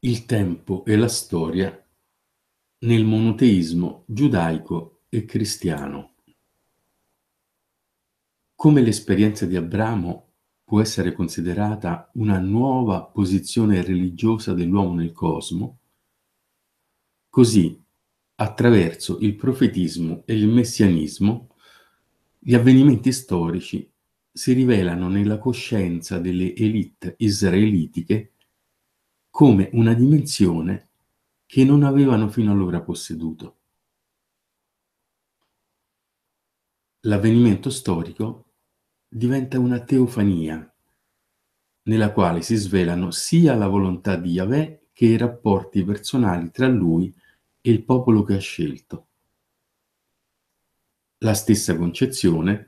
il tempo e la storia nel monoteismo giudaico e cristiano. Come l'esperienza di Abramo può essere considerata una nuova posizione religiosa dell'uomo nel cosmo, così attraverso il profetismo e il messianismo gli avvenimenti storici si rivelano nella coscienza delle elite israelitiche come una dimensione che non avevano fino allora posseduto. L'avvenimento storico diventa una teofania nella quale si svelano sia la volontà di Yahweh che i rapporti personali tra lui e il popolo che ha scelto. La stessa concezione,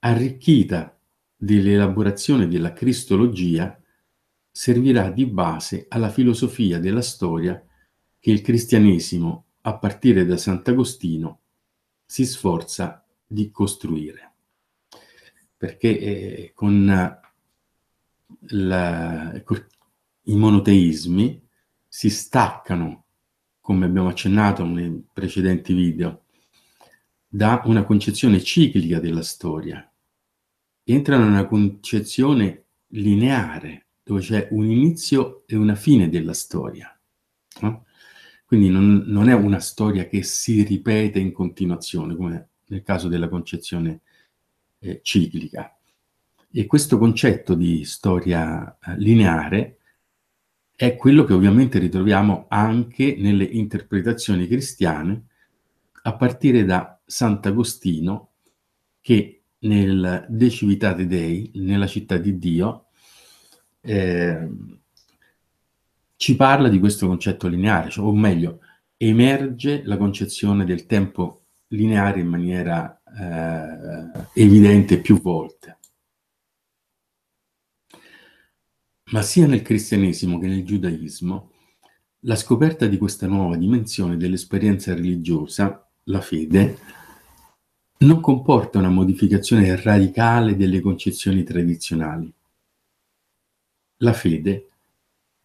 arricchita dell'elaborazione della cristologia, servirà di base alla filosofia della storia che il cristianesimo, a partire da Sant'Agostino, si sforza di costruire. Perché eh, con la, i monoteismi si staccano, come abbiamo accennato nei precedenti video, da una concezione ciclica della storia, entrano in una concezione lineare dove c'è un inizio e una fine della storia. No? Quindi non, non, è una storia che si ripete in continuazione, come nel caso della concezione eh, ciclica. E questo concetto di storia eh, lineare è quello che ovviamente ritroviamo anche nelle interpretazioni cristiane, a partire da Sant'Agostino, che nel De Civitate Dei, nella città di Dio, eh, ci parla di questo concetto lineare, cioè, o meglio, emerge la concezione del tempo lineare in maniera eh, evidente più volte. Ma sia nel cristianesimo che nel giudaismo, la scoperta di questa nuova dimensione dell'esperienza religiosa, la fede, non comporta una modificazione radicale delle concezioni tradizionali la fede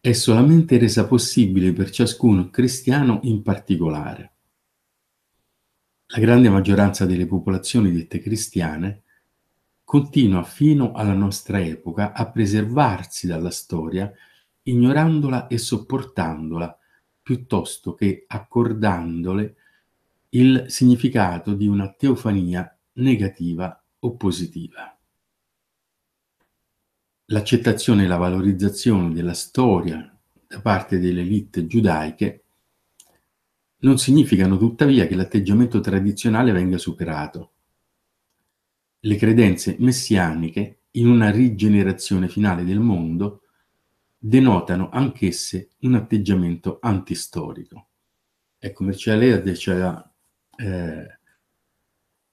è solamente resa possibile per ciascun cristiano in particolare. La grande maggioranza delle popolazioni dette cristiane continua fino alla nostra epoca a preservarsi dalla storia ignorandola e sopportandola piuttosto che accordandole il significato di una teofania negativa o positiva l'accettazione e la valorizzazione della storia da parte delle elite giudaiche non significano tuttavia che l'atteggiamento tradizionale venga superato. Le credenze messianiche in una rigenerazione finale del mondo denotano anch'esse un atteggiamento antistorico. Ecco, Mercialea ci ha eh,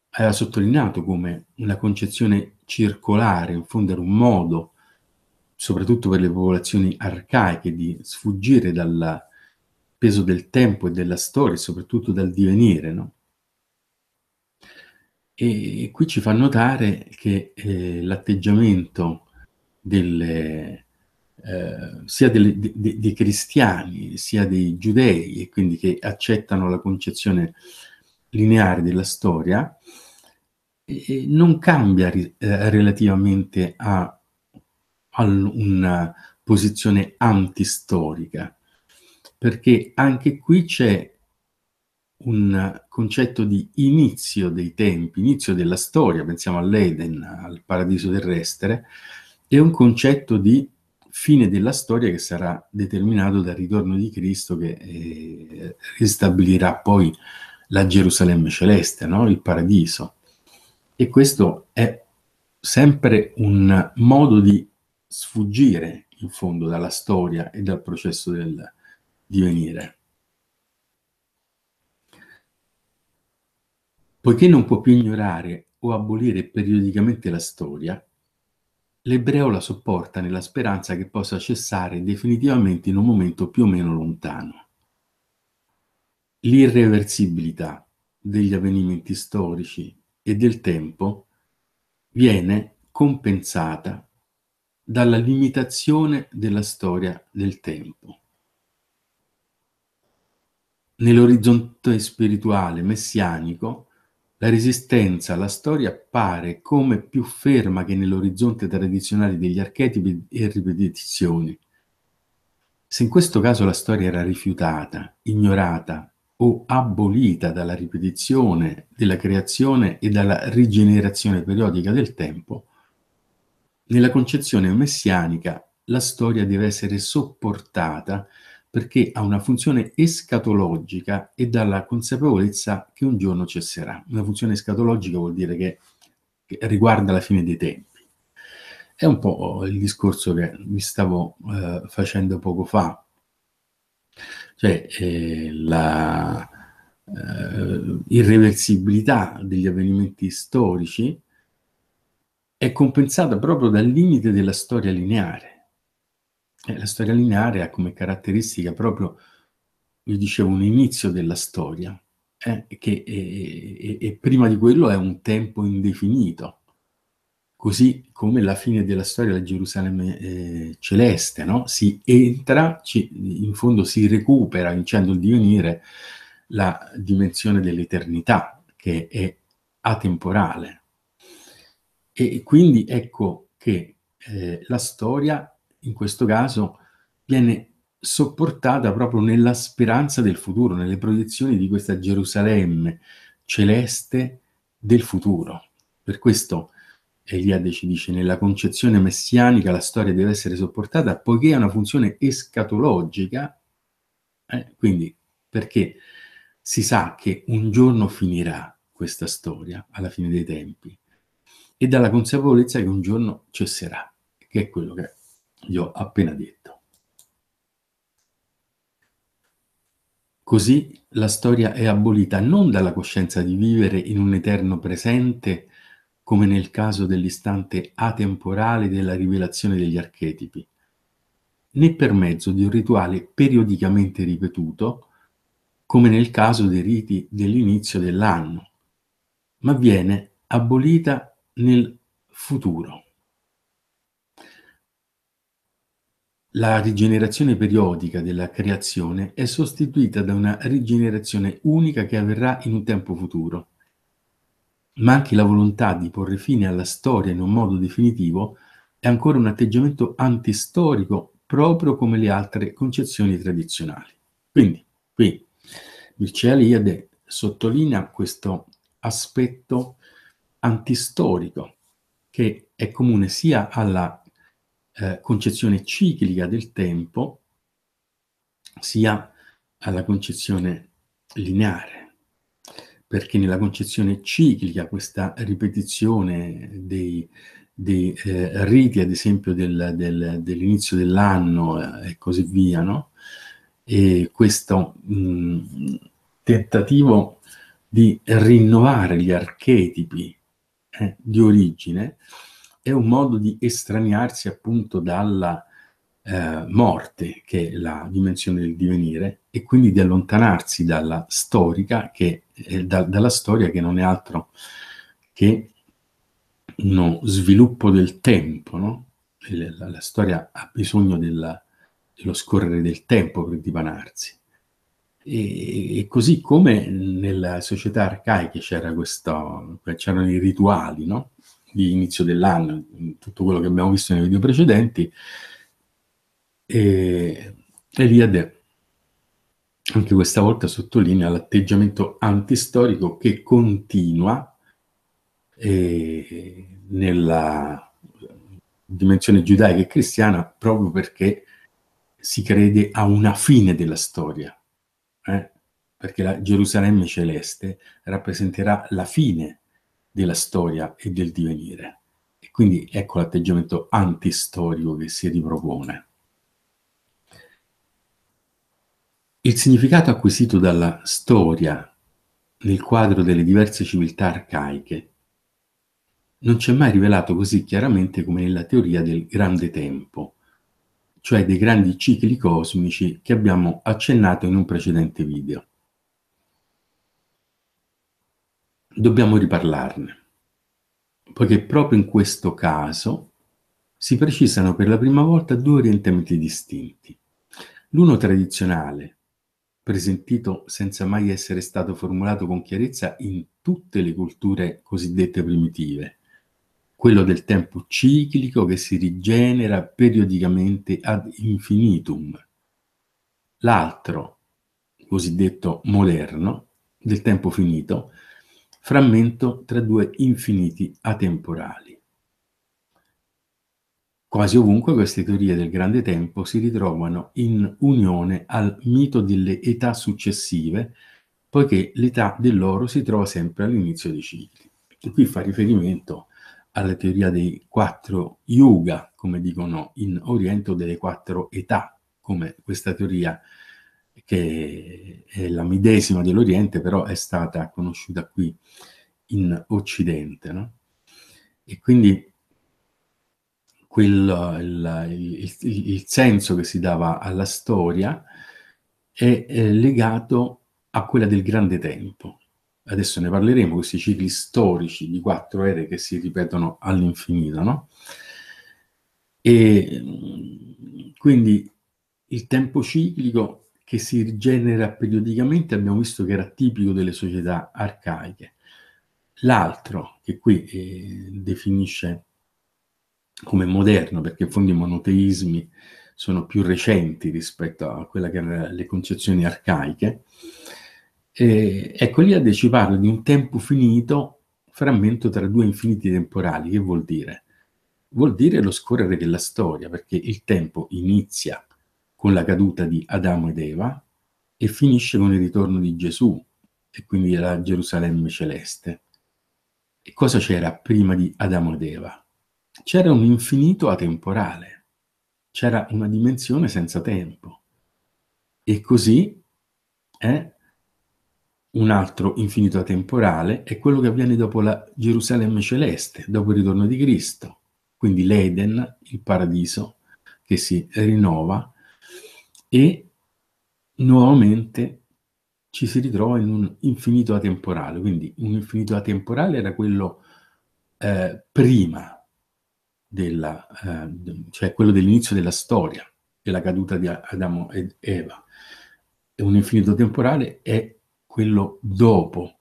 aveva sottolineato come una concezione circolare, in fondo era un modo soprattutto per le popolazioni arcaiche, di sfuggire dal peso del tempo e della storia, e soprattutto dal divenire. No? E qui ci fa notare che eh, l'atteggiamento delle, eh, sia delle, de, de, dei cristiani sia dei giudei, e quindi che accettano la concezione lineare della storia, eh, non cambia eh, relativamente a una posizione antistorica, perché anche qui c'è un concetto di inizio dei tempi, inizio della storia, pensiamo all'Eden, al paradiso terrestre, e un concetto di fine della storia che sarà determinato dal ritorno di Cristo che eh, ristabilirà poi la Gerusalemme celeste, no? il paradiso. E questo è sempre un modo di sfuggire in fondo dalla storia e dal processo del divenire. Poiché non può più ignorare o abolire periodicamente la storia, l'ebreo la sopporta nella speranza che possa cessare definitivamente in un momento più o meno lontano. L'irreversibilità degli avvenimenti storici e del tempo viene compensata dalla limitazione della storia del tempo. Nell'orizzonte spirituale messianico, la resistenza alla storia appare come più ferma che nell'orizzonte tradizionale degli archetipi e ripetizioni. Se in questo caso la storia era rifiutata, ignorata o abolita dalla ripetizione della creazione e dalla rigenerazione periodica del tempo, nella concezione messianica la storia deve essere sopportata perché ha una funzione escatologica e dalla consapevolezza che un giorno cesserà. Una funzione escatologica vuol dire che, che riguarda la fine dei tempi. È un po' il discorso che vi stavo eh, facendo poco fa. Cioè, eh, la eh, irreversibilità degli avvenimenti storici è compensata proprio dal limite della storia lineare. Eh, la storia lineare ha come caratteristica proprio, vi dicevo, un inizio della storia, eh, che, e, e, e prima di quello è un tempo indefinito, così come la fine della storia della Gerusalemme eh, celeste, no? si entra, ci, in fondo si recupera, vincendo il divenire, la dimensione dell'eternità, che è atemporale e quindi ecco che eh, la storia, in questo caso, viene sopportata proprio nella speranza del futuro, nelle proiezioni di questa Gerusalemme celeste del futuro. Per questo Eliade ci dice, nella concezione messianica la storia deve essere sopportata poiché ha una funzione escatologica, eh, quindi perché si sa che un giorno finirà questa storia alla fine dei tempi e dalla consapevolezza che un giorno cesserà, che è quello che gli ho appena detto. Così la storia è abolita non dalla coscienza di vivere in un eterno presente, come nel caso dell'istante atemporale della rivelazione degli archetipi, né per mezzo di un rituale periodicamente ripetuto, come nel caso dei riti dell'inizio dell'anno, ma viene abolita nel futuro. La rigenerazione periodica della creazione è sostituita da una rigenerazione unica che avverrà in un tempo futuro. Ma anche la volontà di porre fine alla storia in un modo definitivo è ancora un atteggiamento antistorico proprio come le altre concezioni tradizionali. Quindi, qui Mircea Eliade sottolinea questo aspetto antistorico che è comune sia alla eh, concezione ciclica del tempo sia alla concezione lineare perché nella concezione ciclica questa ripetizione dei, dei eh, riti, ad esempio del, del, dell'inizio dell'anno eh, e così via, no? e questo mh, mm, tentativo di rinnovare gli archetipi eh, di origine è un modo di estraniarsi appunto dalla eh, morte, che è la dimensione del divenire, e quindi di allontanarsi dalla, che, eh, da, dalla storia che non è altro che uno sviluppo del tempo, no? la, la, storia ha bisogno della, dello scorrere del tempo per divanarsi. E, e, così come nella società arcaica c'era questo, c'erano i rituali no? di inizio dell'anno, tutto quello che abbiamo visto nei video precedenti, e Eliade anche questa volta sottolinea l'atteggiamento antistorico che continua eh, nella dimensione giudaica e cristiana proprio perché si crede a una fine della storia, eh? perché la Gerusalemme celeste rappresenterà la fine della storia e del divenire. E quindi ecco l'atteggiamento antistorico che si ripropone. Il significato acquisito dalla storia nel quadro delle diverse civiltà arcaiche non ci è mai rivelato così chiaramente come nella teoria del grande tempo, cioè dei grandi cicli cosmici che abbiamo accennato in un precedente video. Dobbiamo riparlarne, poiché proprio in questo caso si precisano per la prima volta due orientamenti distinti. L'uno tradizionale, presentito senza mai essere stato formulato con chiarezza in tutte le culture cosiddette primitive, quello del tempo ciclico che si rigenera periodicamente ad infinitum, l'altro, cosiddetto moderno, del tempo finito, frammento tra due infiniti atemporali. Quasi ovunque queste teorie del grande tempo si ritrovano in unione al mito delle età successive, poiché l'età dell'oro si trova sempre all'inizio dei cicli. E qui fa riferimento a alla teoria dei quattro yuga, come dicono in Oriente, o delle quattro età, come questa teoria che è la medesima dell'Oriente, però è stata conosciuta qui in Occidente. No? E quindi quello, il, il, il, il, senso che si dava alla storia è, è legato a quella del grande tempo, adesso ne parleremo, questi cicli storici di quattro ere che si ripetono all'infinito, no? E mm, quindi il tempo ciclico che si rigenera periodicamente abbiamo visto che era tipico delle società arcaiche. L'altro, che qui eh, definisce come moderno, perché in fondo i monoteismi sono più recenti rispetto a quelle che erano le concezioni arcaiche, eh, ecco lì a Deci parla di un tempo finito, frammento tra due infiniti temporali. Che vuol dire? Vuol dire lo scorrere della storia, perché il tempo inizia con la caduta di Adamo ed Eva e finisce con il ritorno di Gesù e quindi la Gerusalemme celeste. E cosa c'era prima di Adamo ed Eva? C'era un infinito atemporale, c'era una dimensione senza tempo. E così eh, un altro infinito atemporale è quello che avviene dopo la Gerusalemme celeste, dopo il ritorno di Cristo, quindi l'Eden, il paradiso che si rinnova e nuovamente ci si ritrova in un infinito atemporale, quindi un infinito atemporale era quello eh, prima della, eh, cioè quello dell'inizio della storia, e la caduta di Adamo ed Eva. un infinito temporale è quello dopo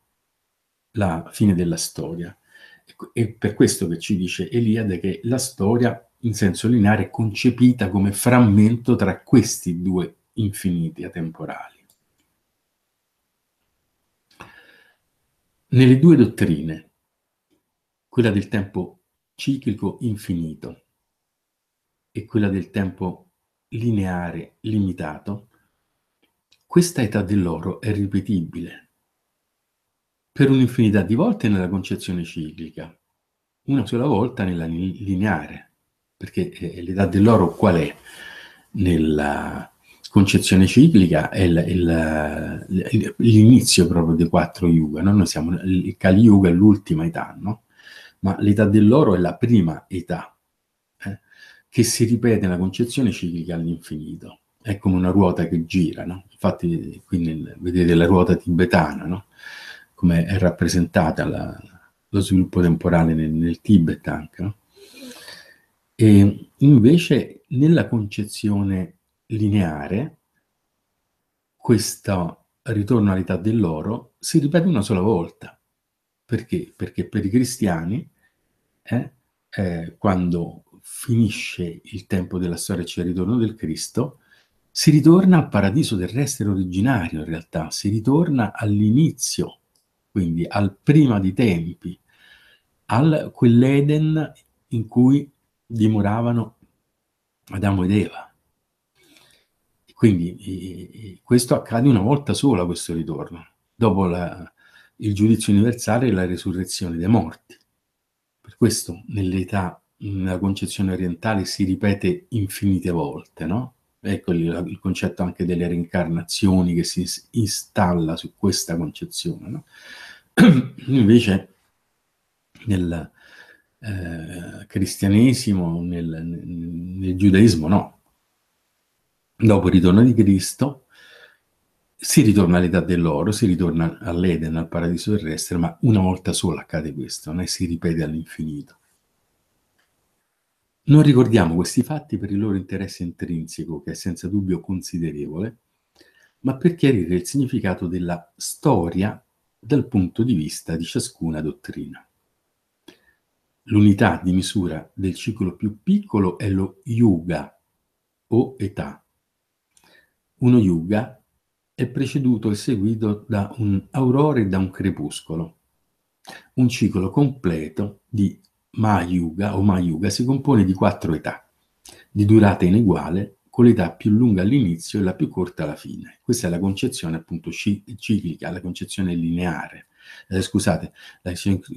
la fine della storia. E ecco, per questo che ci dice Eliade che la storia in senso lineare è concepita come frammento tra questi due infiniti atemporali. Nelle due dottrine, quella del tempo ciclico infinito e quella del tempo lineare limitato, questa età dell'oro è ripetibile per un'infinità di volte nella concezione ciclica, una sola volta nella lineare, perché eh, eh, l'età dell'oro qual è? Nella concezione ciclica è l'inizio proprio dei quattro yuga, no? noi siamo il Kali Yuga è l'ultima età, no? ma l'età dell'oro è la prima età eh? che si ripete nella concezione ciclica all'infinito è come una ruota che gira, no? Infatti qui nel, vedete la ruota tibetana, no? Come è rappresentata la, lo sviluppo temporale nel, nel Tibet anche, no? E invece nella concezione lineare, questo ritorno all'età dell'oro si ripete una sola volta. Perché? Perché per i cristiani, eh, eh, quando finisce il tempo della storia e c'è il ritorno del Cristo, si ritorna al paradiso terrestre originario, in realtà, si ritorna all'inizio, quindi al prima dei tempi, a quell'Eden in cui dimoravano Adamo ed Eva. Quindi questo accade una volta sola, questo ritorno, dopo la, il giudizio universale e la resurrezione dei morti. Per questo nell'età, nella concezione orientale, si ripete infinite volte, no? Ecco il, il concetto anche delle reincarnazioni che si installa su questa concezione. No? Invece nel eh, cristianesimo, nel, nel, nel giudaismo no. Dopo il ritorno di Cristo, si ritorna all'età dell'oro, si ritorna all'Eden, al paradiso terrestre, ma una volta sola accade questo, non è si ripete all'infinito. Non ricordiamo questi fatti per il loro interesse intrinseco, che è senza dubbio considerevole, ma per chiarire il significato della storia dal punto di vista di ciascuna dottrina. L'unità di misura del ciclo più piccolo è lo yuga o età. Uno yuga è preceduto e seguito da un aurore e da un crepuscolo, un ciclo completo di Mahayuga o Mayuga si compone di quattro età, di durata ineguale, con l'età più lunga all'inizio e la più corta alla fine. Questa è la concezione appunto ciclica, la concezione lineare, eh, scusate, la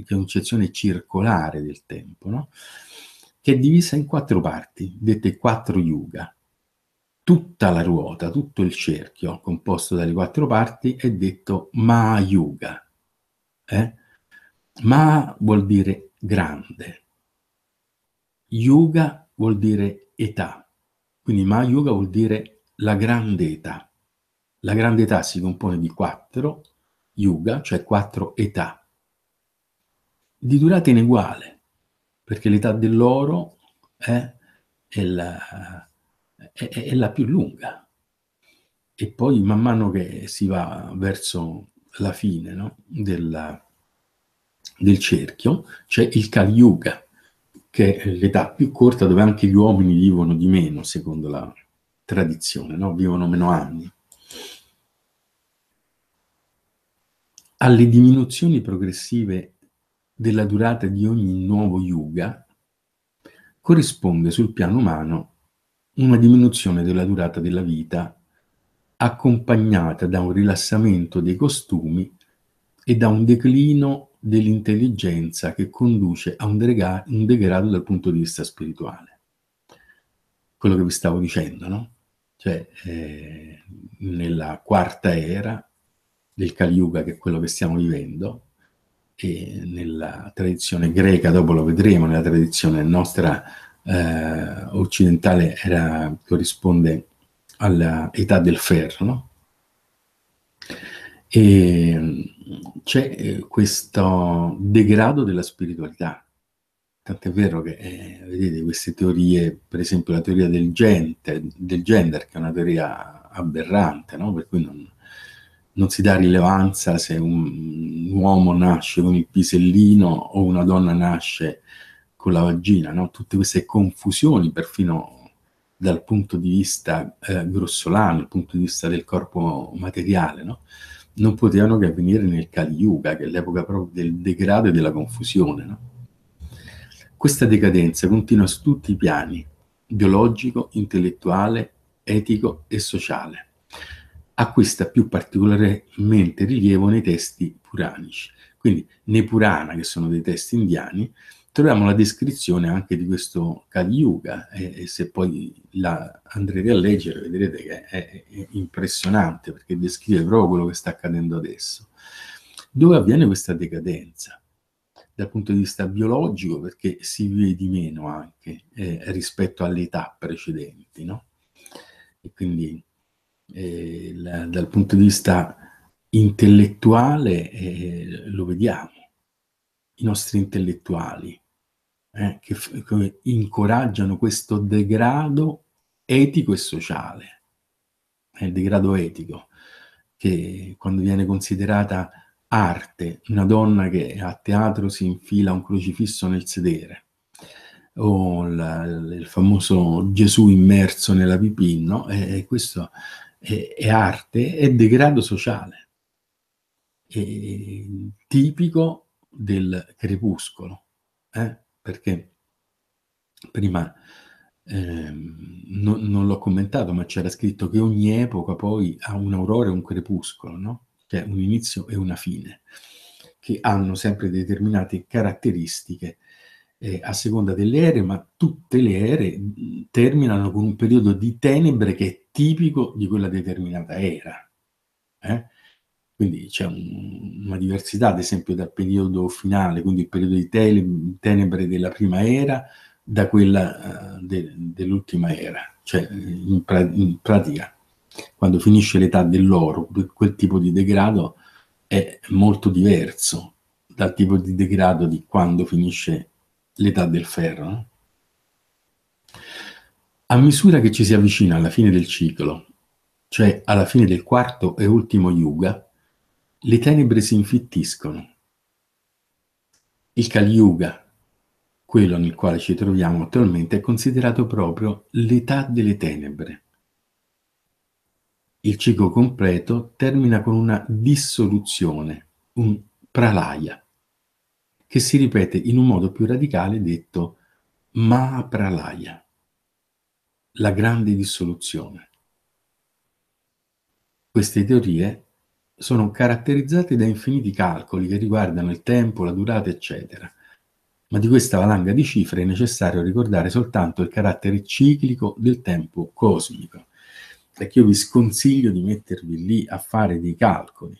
concezione circolare del tempo, no? che è divisa in quattro parti, dette quattro yuga. Tutta la ruota, tutto il cerchio composto dalle quattro parti è detto Mahayuga. Eh? Ma vuol dire grande. Yuga vuol dire età, quindi Mayuga vuol dire la grande età. La grande età si compone di quattro yuga, cioè quattro età, di durata ineguale, perché l'età dell'oro è, è, la, è, è la più lunga, e poi man mano che si va verso la fine no? della, del cerchio c'è il Kali Yuga, che è l'età più corta dove anche gli uomini vivono di meno, secondo la tradizione, no? vivono meno anni. Alle diminuzioni progressive della durata di ogni nuovo yuga corrisponde sul piano umano una diminuzione della durata della vita accompagnata da un rilassamento dei costumi e da un declino dell'intelligenza che conduce a un, degra- un degrado dal punto di vista spirituale. Quello che vi stavo dicendo, no? Cioè, eh, nella quarta era del Kali Yuga, che è quello che stiamo vivendo, e nella tradizione greca, dopo lo vedremo, nella tradizione nostra eh, occidentale era, corrisponde all'età del ferro, no? E mm, c'è eh, questo degrado della spiritualità. Tant'è vero che, eh, vedete, queste teorie, per esempio la teoria del, gente, del gender, che è una teoria aberrante, no? per cui non, non si dà rilevanza se un, un, uomo nasce con il pisellino o una donna nasce con la vagina, no? tutte queste confusioni, perfino dal punto di vista eh, grossolano, dal punto di vista del corpo materiale. No? non potevano che avvenire nel Kali Yuga, che è l'epoca proprio del degrado e della confusione. No? Questa decadenza continua su tutti i piani, biologico, intellettuale, etico e sociale. Acquista più particolarmente rilievo nei testi puranici. Quindi nei Purana, che sono dei testi indiani, troviamo la descrizione anche di questo Kali Yuga e, e se poi la andrete a leggere vedrete che è, è impressionante perché descrive proprio quello che sta accadendo adesso. Dove avviene questa decadenza? dal punto di vista biologico perché si vive di meno anche eh, rispetto alle età precedenti, no? E quindi eh, la, dal punto di vista intellettuale eh, lo vediamo, i nostri intellettuali eh, che, che incoraggiano questo degrado etico e sociale. È il degrado etico, che quando viene considerata arte, una donna che a teatro si infila un crocifisso nel sedere, o la, il famoso Gesù immerso nella pipì, no? E, questo è, è, arte, è degrado sociale, è tipico del crepuscolo. Eh? perché prima eh, no, non l'ho commentato, ma c'era scritto che ogni epoca poi ha un'aurora e un crepuscolo, no? cioè un inizio e una fine, che hanno sempre determinate caratteristiche eh, a seconda delle ere, ma tutte le ere mm, terminano con un periodo di tenebre che è tipico di quella determinata era. Eh? Quindi c'è un, una diversità, ad esempio, dal periodo finale, quindi il periodo di tele, tenebre della prima era, da quella eh, de, dell'ultima era, cioè eh, in, pra, in, pratica quando finisce l'età dell'oro, quel tipo di degrado è molto diverso dal tipo di degrado di quando finisce l'età del ferro. A misura che ci si avvicina alla fine del ciclo, cioè alla fine del quarto e ultimo yuga, le tenebre si infittiscono. Il Kali Yuga, quello nel quale ci troviamo attualmente, è considerato proprio l'età delle tenebre. Il ciclo completo termina con una dissoluzione, un pralaya, che si ripete in un modo più radicale detto Mahapralaya, la grande dissoluzione. Queste teorie sono caratterizzate da infiniti calcoli che riguardano il tempo, la durata, eccetera. Ma di questa valanga di cifre è necessario ricordare soltanto il carattere ciclico del tempo cosmico. Perché io vi sconsiglio di mettervi lì a fare dei calcoli.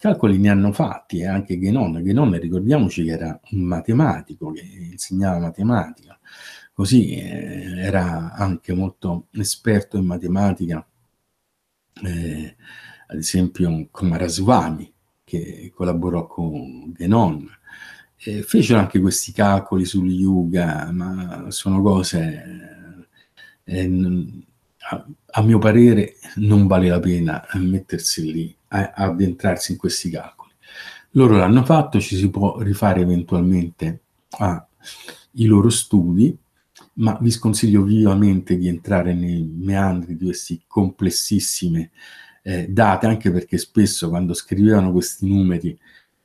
Calcoli ne hanno fatti e eh, anche Genon. Genon, ricordiamoci che era un matematico che insegnava matematica, così eh, era anche molto esperto in matematica. Eh, ad esempio con Maraswami, che collaborò con Genon. E fecero anche questi calcoli sul yuga, ma sono cose, eh, eh a, a, mio parere, non vale la pena mettersi lì, a, a addentrarsi in questi calcoli. Loro l'hanno fatto, ci si può rifare eventualmente ai loro studi, ma vi sconsiglio vivamente di entrare nei meandri di queste complessissime eh, date, anche perché spesso quando scrivevano questi numeri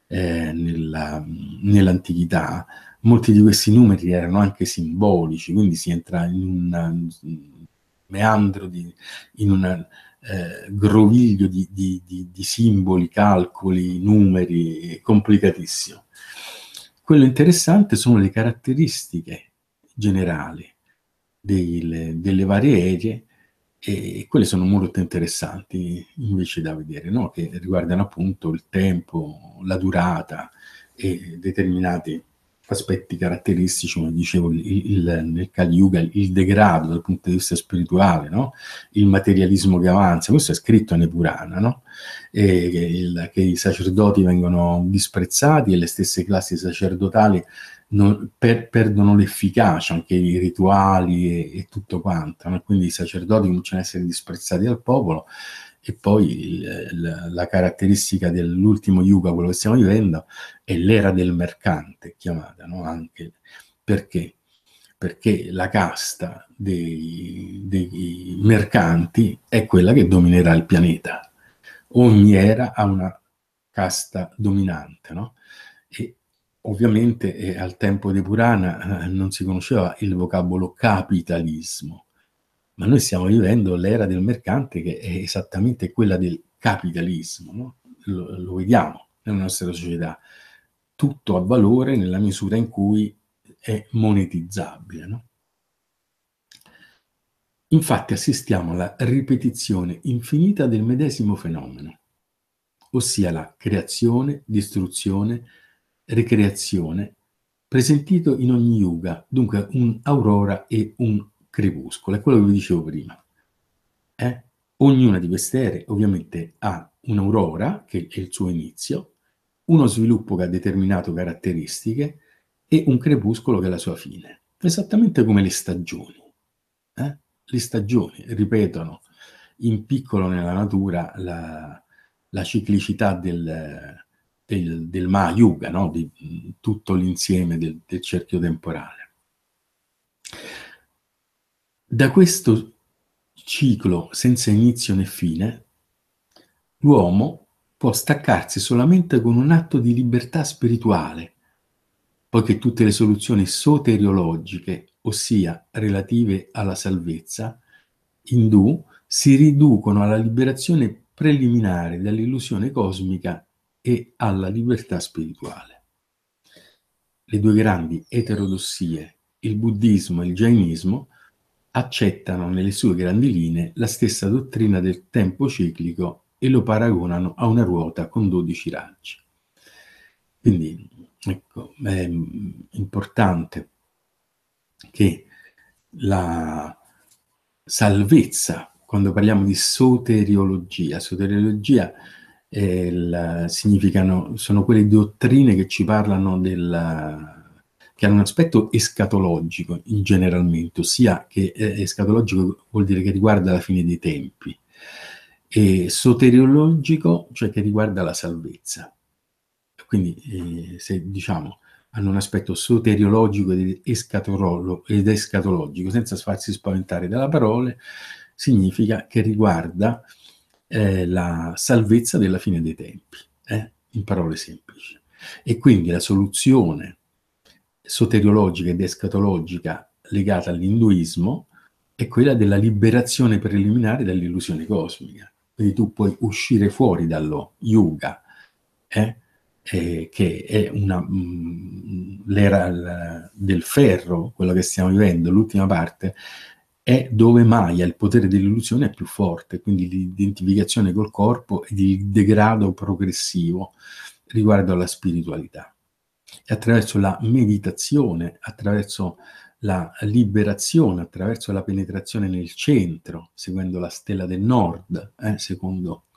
eh, nella, nell'antichità, molti di questi numeri erano anche simbolici, quindi si entra in un meandro, di, in un eh, groviglio di, di, di, simboli, calcoli, numeri, complicatissimo. Quello interessante sono le caratteristiche generali delle, delle varie aree e quelle sono molto interessanti invece da vedere, no? che riguardano appunto il tempo, la durata e determinati aspetti caratteristici, come dicevo, il, il, nel Kali Yuga, il degrado dal punto di vista spirituale, no? il materialismo che avanza, questo è scritto nei Purana, no? e, che, il, che, i sacerdoti vengono disprezzati e le stesse classi sacerdotali non, per, perdono l'efficacia anche i rituali e, e tutto quanto. No? Quindi i sacerdoti cominciano ad essere disprezzati dal popolo e poi il, il, la caratteristica dell'ultimo yuga, quello che stiamo vivendo, è l'era del mercante, chiamata no? anche perché? perché la casta dei, dei mercanti è quella che dominerà il pianeta. Ogni era ha una casta dominante, no? E Ovviamente eh, al tempo di Purana eh, non si conosceva il vocabolo capitalismo, ma noi stiamo vivendo l'era del mercante che è esattamente quella del capitalismo, no? lo, lo vediamo nella nostra società. Tutto ha valore nella misura in cui è monetizzabile. No? Infatti assistiamo alla ripetizione infinita del medesimo fenomeno, ossia la creazione, distruzione, recreazione, presentito in ogni yuga, dunque un'aurora e un crepuscolo, è quello che vi dicevo prima. Eh? Ognuna di queste ere ovviamente ha un'aurora, che è il suo inizio, uno sviluppo che ha determinato caratteristiche e un crepuscolo che è la sua fine, esattamente come le stagioni. Eh? Le stagioni ripetono in piccolo nella natura la, la ciclicità del, del, del Mahayuga, no? di, mm, tutto l'insieme del, del cerchio temporale. Da questo ciclo senza inizio né fine, l'uomo può staccarsi solamente con un atto di libertà spirituale, poiché tutte le soluzioni soteriologiche, ossia relative alla salvezza, indù, si riducono alla liberazione preliminare dall'illusione cosmica e alla libertà spirituale. Le due grandi eterodossie, il buddismo e il jainismo, accettano nelle sue grandi linee la stessa dottrina del tempo ciclico e lo paragonano a una ruota con 12 raggi. Quindi ecco, è mm, importante che la salvezza, quando parliamo di soteriologia, soteriologia eh, la, sono quelle dottrine che ci parlano del che hanno un aspetto escatologico in generalmente, ossia che eh, escatologico vuol dire che riguarda la fine dei tempi, e soteriologico, cioè che riguarda la salvezza. Quindi eh, se diciamo hanno un aspetto soteriologico ed, ed escatologico, senza farsi spaventare dalla parola, significa che riguarda eh, la salvezza della fine dei tempi, eh? in parole semplici. E quindi la soluzione soteriologica ed escatologica legata all'induismo è quella della liberazione preliminare dall'illusione cosmica. Quindi tu puoi uscire fuori dallo yoga, eh? Eh, che è una, mh, mm, l'era del ferro, quello che stiamo vivendo, l'ultima parte è dove Maya il potere dell'illusione è più forte, quindi l'identificazione col corpo e il degrado progressivo riguardo alla spiritualità. E attraverso la meditazione, attraverso la liberazione, attraverso la penetrazione nel centro, seguendo la stella del nord, eh, secondo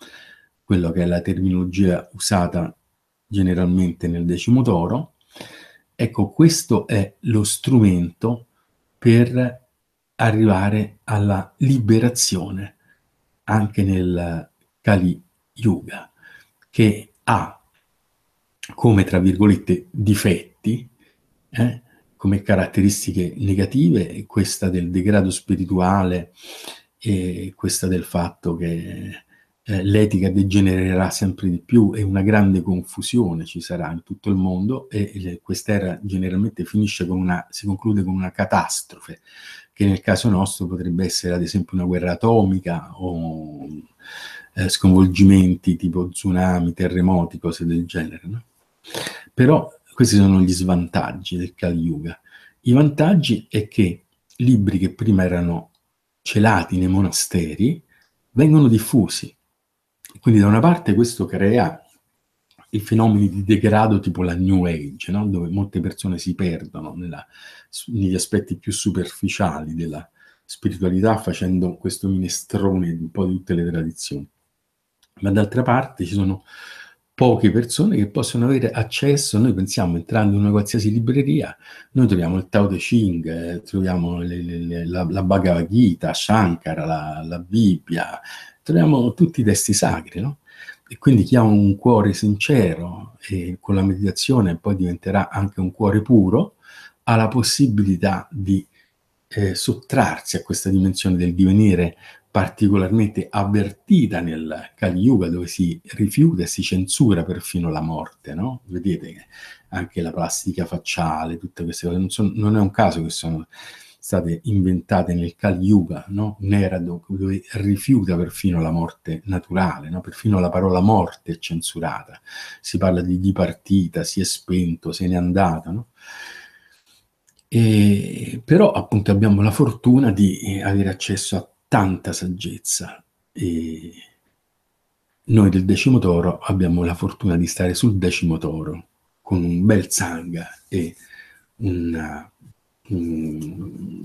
quello che è la terminologia usata generalmente nel decimo toro, ecco questo è lo strumento per arrivare alla liberazione anche nel Kali Yuga, che ha come, tra virgolette, difetti, eh, come caratteristiche negative, questa del degrado spirituale e questa del fatto che eh, l'etica degenererà sempre di più e una grande confusione ci sarà in tutto il mondo e, e quest'era generalmente finisce con una, si conclude con una catastrofe che nel caso nostro potrebbe essere ad esempio una guerra atomica o eh, sconvolgimenti tipo tsunami, terremoti, cose del genere. No? Però questi sono gli svantaggi del Kali Yuga. I vantaggi è che libri che prima erano celati nei monasteri vengono diffusi. Quindi da una parte questo crea i fenomeni di degrado tipo la New Age, no? dove molte persone si perdono nella, negli aspetti più superficiali della spiritualità facendo questo minestrone di un po' di tutte le tradizioni. Ma d'altra parte ci sono poche persone che possono avere accesso, noi pensiamo entrando in una qualsiasi libreria, noi troviamo il Tao Te Ching, eh, troviamo le, le, le, la, la, Bhagavad Gita, Shankara, la, la Bibbia, troviamo tutti i testi sacri, no? E quindi chi ha un cuore sincero e con la meditazione poi diventerà anche un cuore puro, ha la possibilità di eh, sottrarsi a questa dimensione del divenire particolarmente avvertita nel Kali Yuga dove si rifiuta e si censura perfino la morte, no? Vedete che anche la plastica facciale, tutte queste cose, non, sono, non è un caso che sono state inventate nel Kali Yuga, no? un'era dove rifiuta perfino la morte naturale, no? perfino la parola morte è censurata, si parla di dipartita, si è spento, se n'è andata. No? E, però appunto abbiamo la fortuna di eh, avere accesso a tanta saggezza. E noi del decimo toro abbiamo la fortuna di stare sul decimo toro con un bel sangha e una Mm,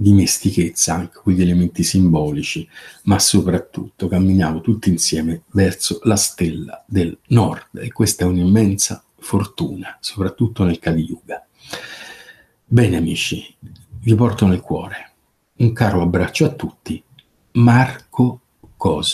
dimestichezza anche con gli elementi simbolici, ma soprattutto camminiamo tutti insieme verso la stella del nord e questa è un'immensa fortuna, soprattutto nel Kali Yuga. Bene amici, vi porto nel cuore un caro abbraccio a tutti, Marco Cosmo.